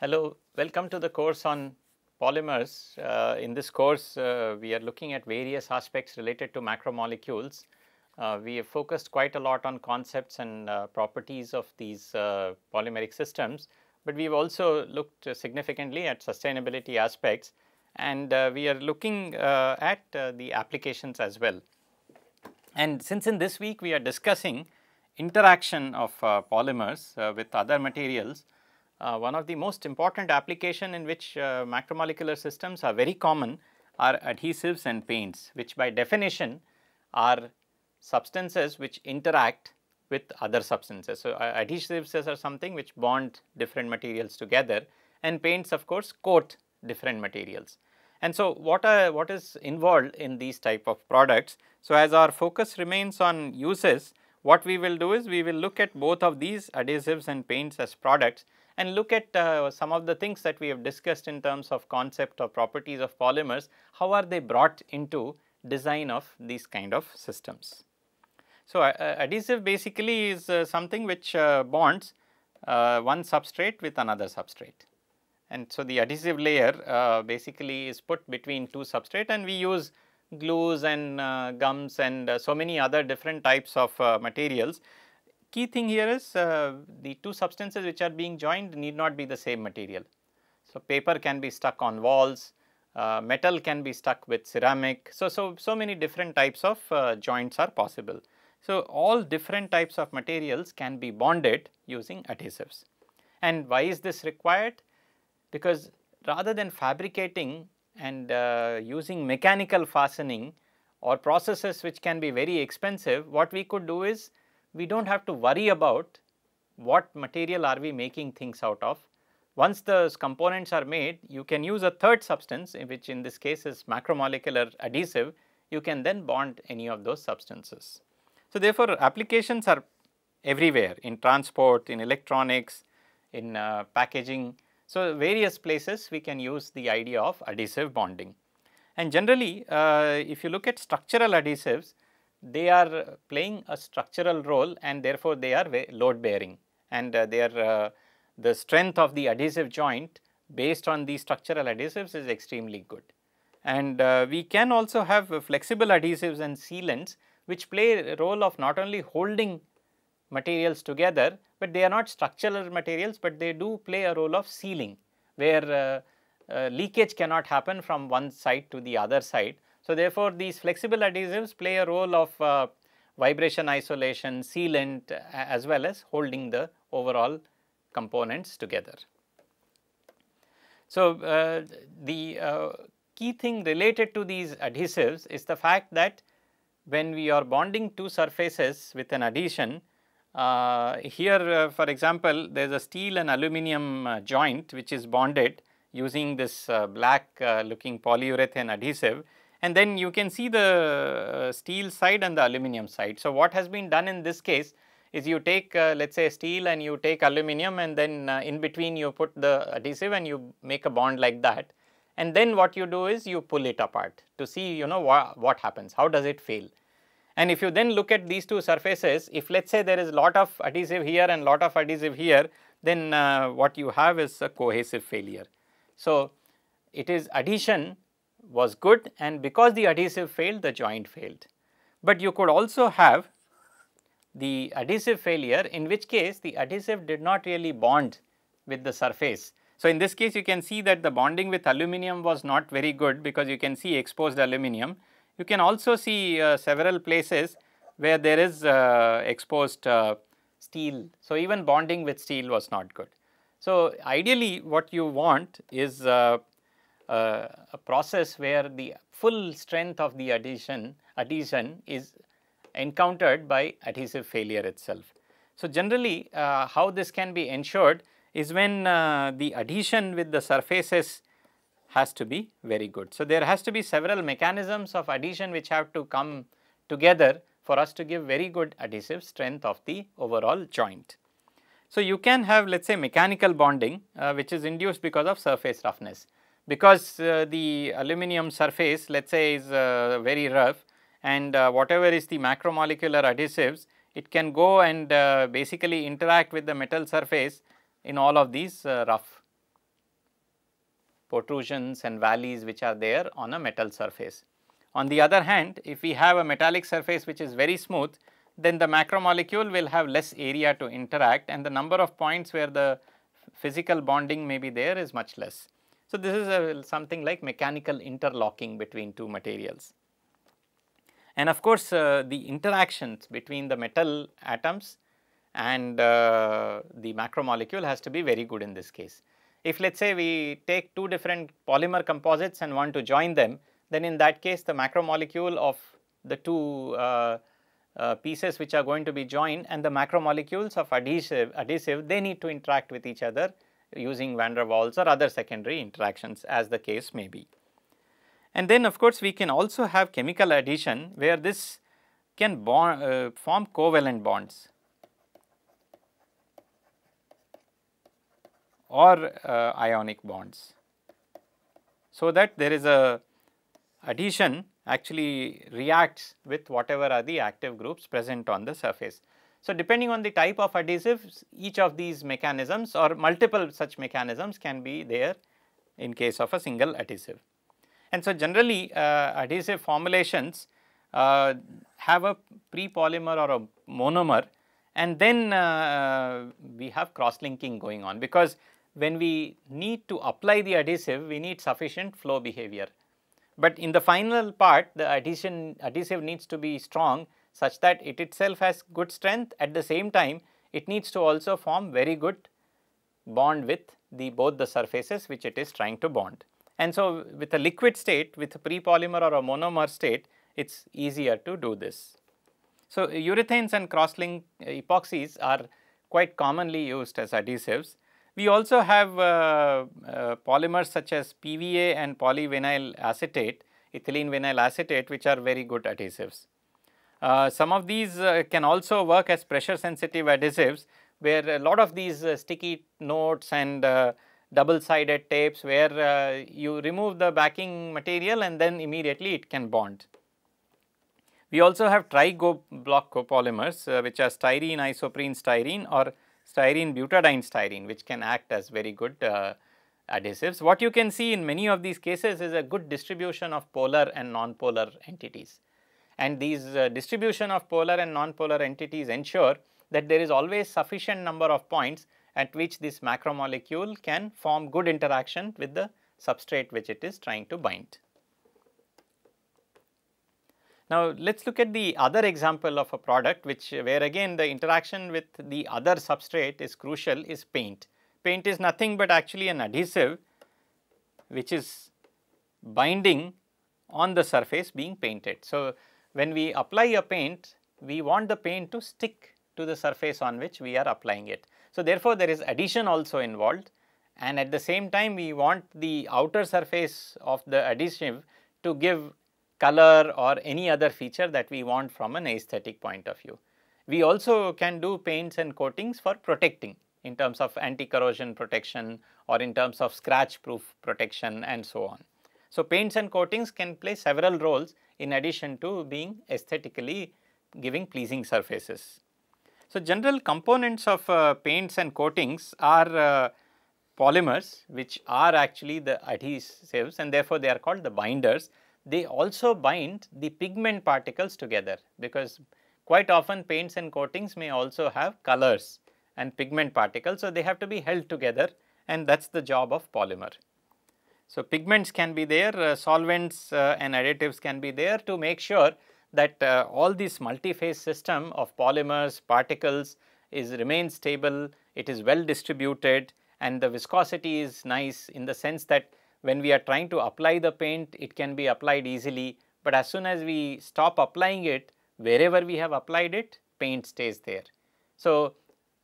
Hello, welcome to the course on polymers. Uh, in this course, uh, we are looking at various aspects related to macromolecules. Uh, we have focused quite a lot on concepts and uh, properties of these uh, polymeric systems, but we have also looked significantly at sustainability aspects and uh, we are looking at the applications as well. And since in this week we are discussing interaction of polymers with other materials, uh, one of the most important application in which uh, macromolecular systems are very common are adhesives and paints, which by definition are substances which interact with other substances. So, uh, adhesives are something which bond different materials together and paints of course coat different materials. And so, what, are, what is involved in these type of products? So, as our focus remains on uses, what we will do is we will look at both of these adhesives and paints as products and look at uh, some of the things that we have discussed in terms of concept or properties of polymers, how are they brought into design of these kind of systems. So, uh, adhesive basically is uh, something which uh, bonds uh, one substrate with another substrate. And so, the adhesive layer uh, basically is put between two substrate and we use glues and gums and so many other different types of materials key thing here is uh, the two substances which are being joined need not be the same material. So, paper can be stuck on walls, uh, metal can be stuck with ceramic. So, so, so many different types of uh, joints are possible. So, all different types of materials can be bonded using adhesives. And why is this required? Because rather than fabricating and uh, using mechanical fastening or processes which can be very expensive, what we could do is we don't have to worry about what material are we making things out of. Once those components are made, you can use a third substance, which in this case is macromolecular adhesive, you can then bond any of those substances. So, therefore, applications are everywhere in transport, in electronics, in uh, packaging. So, various places we can use the idea of adhesive bonding. And generally, uh, if you look at structural adhesives, they are playing a structural role and therefore they are load bearing and uh, their uh, the strength of the adhesive joint based on these structural adhesives is extremely good. And uh, we can also have flexible adhesives and sealants which play a role of not only holding materials together, but they are not structural materials, but they do play a role of sealing where uh, uh, leakage cannot happen from one side to the other side so, therefore, these flexible adhesives play a role of uh, vibration isolation, sealant uh, as well as holding the overall components together. So, uh, the uh, key thing related to these adhesives is the fact that when we are bonding two surfaces with an adhesion, uh, here uh, for example, there is a steel and aluminum joint which is bonded using this black looking polyurethane adhesive and then you can see the uh, steel side and the aluminum side. So, what has been done in this case is you take uh, let us say steel and you take aluminum and then uh, in between you put the adhesive and you make a bond like that and then what you do is you pull it apart to see you know wha what happens, how does it fail. And if you then look at these two surfaces, if let us say there is lot of adhesive here and lot of adhesive here, then uh, what you have is a cohesive failure. So, it is adhesion was good and because the adhesive failed the joint failed. But you could also have the adhesive failure in which case the adhesive did not really bond with the surface. So, in this case you can see that the bonding with aluminum was not very good because you can see exposed aluminum. You can also see uh, several places where there is uh, exposed uh, steel. So, even bonding with steel was not good. So, ideally what you want is uh, a process where the full strength of the adhesion, adhesion is encountered by adhesive failure itself. So, generally uh, how this can be ensured is when uh, the adhesion with the surfaces has to be very good. So, there has to be several mechanisms of adhesion which have to come together for us to give very good adhesive strength of the overall joint. So, you can have let us say mechanical bonding uh, which is induced because of surface roughness because uh, the aluminum surface let us say is uh, very rough and uh, whatever is the macromolecular adhesives it can go and basically interact with the metal surface in all of these rough protrusions and valleys which are there on a metal surface. On the other hand, if we have a metallic surface which is very smooth, then the macromolecule will have less area to interact and the number of points where the physical bonding may be there is much less. So, this is a, something like mechanical interlocking between two materials. And of course, uh, the interactions between the metal atoms and uh, the macromolecule has to be very good in this case. If let us say we take two different polymer composites and want to join them, then in that case the macromolecule of the two uh, uh, pieces which are going to be joined and the macromolecules of adhesive, adhesive they need to interact with each other using van der Waals or other secondary interactions as the case may be. And then of course, we can also have chemical addition where this can bond, uh, form covalent bonds or uh, ionic bonds. So, that there is a addition actually reacts with whatever are the active groups present on the surface. So, depending on the type of adhesives, each of these mechanisms or multiple such mechanisms can be there in case of a single adhesive. And so, generally uh, adhesive formulations uh, have a pre-polymer or a monomer and then uh, we have cross-linking going on because when we need to apply the adhesive, we need sufficient flow behavior. But in the final part, the adhesion adhesive needs to be strong such that it itself has good strength. At the same time, it needs to also form very good bond with the both the surfaces which it is trying to bond. And so, with a liquid state, with a prepolymer or a monomer state, it is easier to do this. So, urethanes and crosslink uh, epoxies are quite commonly used as adhesives. We also have uh, uh, polymers such as PVA and polyvinyl acetate, ethylene vinyl acetate which are very good adhesives. Uh, some of these uh, can also work as pressure sensitive adhesives where a lot of these uh, sticky notes and double sided tapes where you remove the backing material and then immediately it can bond. We also have tri block copolymers uh, which are styrene isoprene styrene or styrene butadiene styrene which can act as very good uh, adhesives. What you can see in many of these cases is a good distribution of polar and non-polar entities and these uh, distribution of polar and nonpolar entities ensure that there is always sufficient number of points at which this macromolecule can form good interaction with the substrate which it is trying to bind. Now, let us look at the other example of a product which where again the interaction with the other substrate is crucial is paint. Paint is nothing but actually an adhesive which is binding on the surface being painted. So, when we apply a paint, we want the paint to stick to the surface on which we are applying it. So, therefore, there is adhesion also involved and at the same time we want the outer surface of the adhesive to give color or any other feature that we want from an aesthetic point of view. We also can do paints and coatings for protecting in terms of anti-corrosion protection or in terms of scratch proof protection and so on. So, paints and coatings can play several roles in addition to being aesthetically giving pleasing surfaces. So, general components of uh, paints and coatings are uh, polymers which are actually the adhesives and therefore, they are called the binders. They also bind the pigment particles together because quite often paints and coatings may also have colors and pigment particles. So, they have to be held together and that is the job of polymer. So, pigments can be there, uh, solvents uh, and additives can be there to make sure that uh, all this multi-phase system of polymers, particles is remains stable, it is well distributed and the viscosity is nice in the sense that when we are trying to apply the paint, it can be applied easily, but as soon as we stop applying it, wherever we have applied it, paint stays there. So,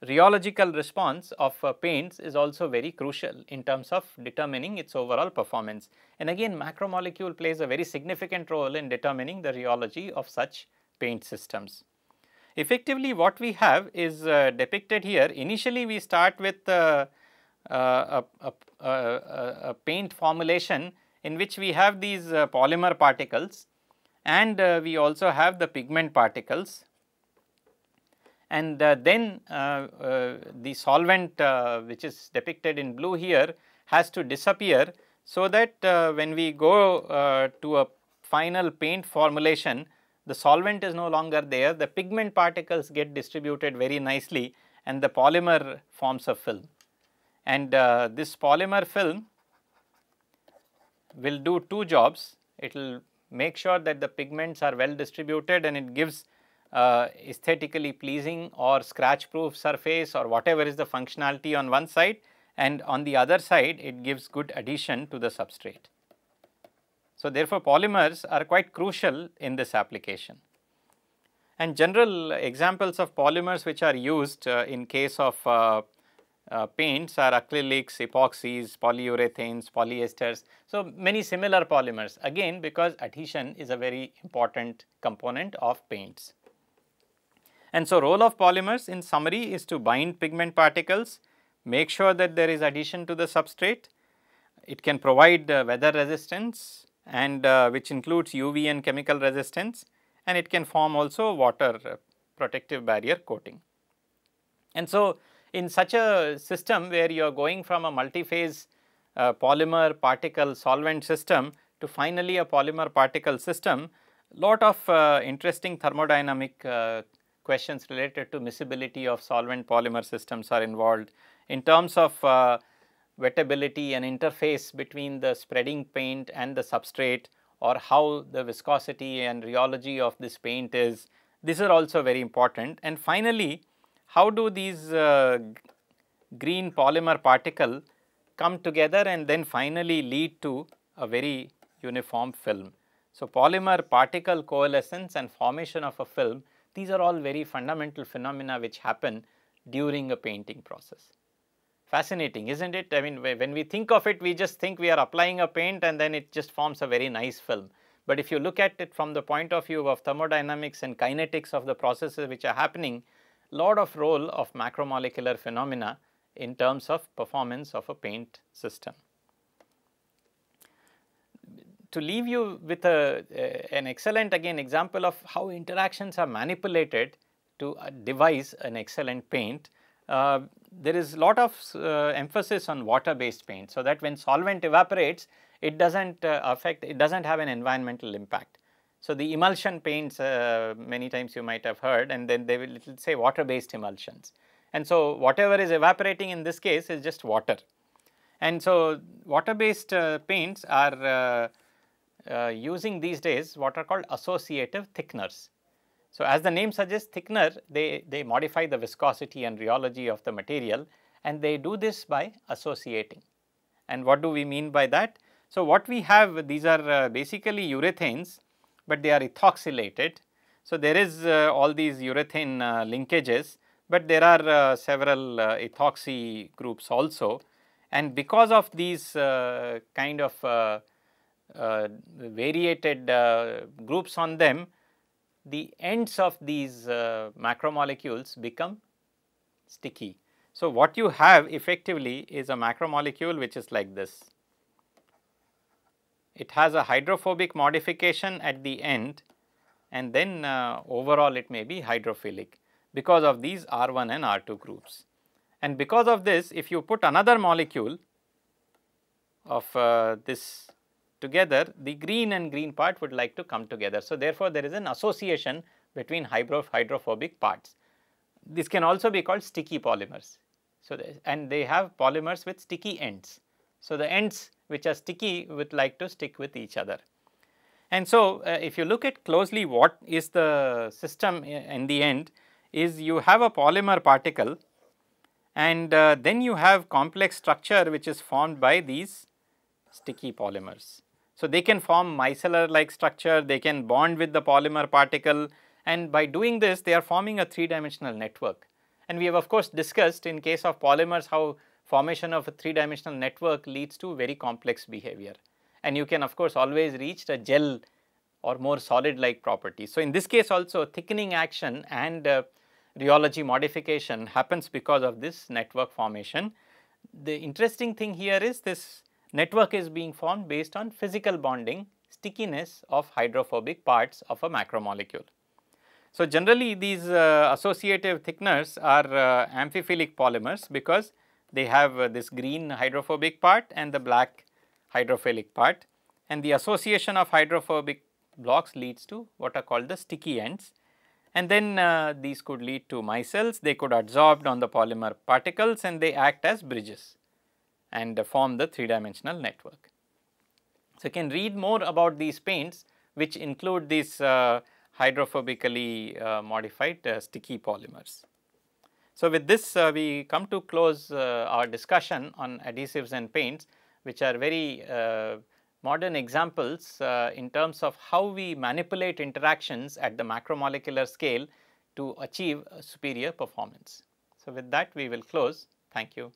rheological response of uh, paints is also very crucial in terms of determining its overall performance. And again macromolecule plays a very significant role in determining the rheology of such paint systems. Effectively what we have is uh, depicted here. Initially we start with uh, uh a, a, a, a, paint formulation in which we have these uh, polymer particles and uh, we also have the pigment particles and uh, then uh, uh, the solvent which is depicted in blue here has to disappear so that when we go to a final paint formulation the solvent is no longer there, the pigment particles get distributed very nicely and the polymer forms a film. And uh, this polymer film will do two jobs, it will make sure that the pigments are well distributed and it gives uh, aesthetically pleasing or scratch proof surface or whatever is the functionality on one side and on the other side it gives good adhesion to the substrate. So, therefore, polymers are quite crucial in this application. And general examples of polymers which are used uh, in case of uh, uh, paints are acrylics, epoxies, polyurethanes, polyesters. So, many similar polymers again because adhesion is a very important component of paints. And so, role of polymers in summary is to bind pigment particles, make sure that there is adhesion to the substrate, it can provide uh, weather resistance and uh, which includes UV and chemical resistance and it can form also water uh, protective barrier coating. And so, in such a system where you are going from a multi-phase uh, polymer particle solvent system to finally a polymer particle system, lot of uh, interesting thermodynamic uh, questions related to miscibility of solvent polymer systems are involved. In terms of uh, wettability and interface between the spreading paint and the substrate or how the viscosity and rheology of this paint is, these are also very important. And finally, how do these uh, green polymer particle come together and then finally lead to a very uniform film. So, polymer particle coalescence and formation of a film these are all very fundamental phenomena which happen during a painting process. Fascinating, isn't it? I mean, when we think of it, we just think we are applying a paint and then it just forms a very nice film. But if you look at it from the point of view of thermodynamics and kinetics of the processes which are happening, lot of role of macromolecular phenomena in terms of performance of a paint system to leave you with a, uh, an excellent again example of how interactions are manipulated to uh, devise an excellent paint, uh, there is lot of uh, emphasis on water based paint. So, that when solvent evaporates, it does not uh, affect, it does not have an environmental impact. So, the emulsion paints uh, many times you might have heard and then they will say water based emulsions. And so, whatever is evaporating in this case is just water. And so, water based paints are uh, using these days what are called associative thickeners. So, as the name suggests thickener, they, they modify the viscosity and rheology of the material and they do this by associating. And what do we mean by that? So, what we have these are uh, basically urethanes, but they are ethoxylated. So, there is uh, all these urethane uh, linkages, but there are uh, several uh, ethoxy groups also. And because of these kind of uh, variated uh, groups on them, the ends of these uh, macromolecules become sticky. So, what you have effectively is a macromolecule which is like this. It has a hydrophobic modification at the end and then uh, overall it may be hydrophilic because of these R1 and R2 groups. And because of this, if you put another molecule of uh, this together, the green and green part would like to come together. So, therefore, there is an association between hydrophobic parts. This can also be called sticky polymers. So, and they have polymers with sticky ends. So, the ends which are sticky would like to stick with each other. And so, uh, if you look at closely what is the system in the end is you have a polymer particle and uh, then you have complex structure which is formed by these sticky polymers. So they can form micellar like structure, they can bond with the polymer particle and by doing this they are forming a three-dimensional network. And we have of course discussed in case of polymers how formation of a three-dimensional network leads to very complex behavior. And you can of course always reach the gel or more solid like property. So in this case also thickening action and uh, rheology modification happens because of this network formation. The interesting thing here is this network is being formed based on physical bonding stickiness of hydrophobic parts of a macromolecule. So, generally these uh, associative thickeners are uh, amphiphilic polymers because they have uh, this green hydrophobic part and the black hydrophilic part and the association of hydrophobic blocks leads to what are called the sticky ends and then uh, these could lead to micelles, they could adsorb on the polymer particles and they act as bridges and form the three-dimensional network. So, you can read more about these paints which include these uh, hydrophobically uh, modified uh, sticky polymers. So, with this uh, we come to close uh, our discussion on adhesives and paints which are very uh, modern examples in terms of how we manipulate interactions at the macromolecular scale to achieve superior performance. So, with that we will close. Thank you.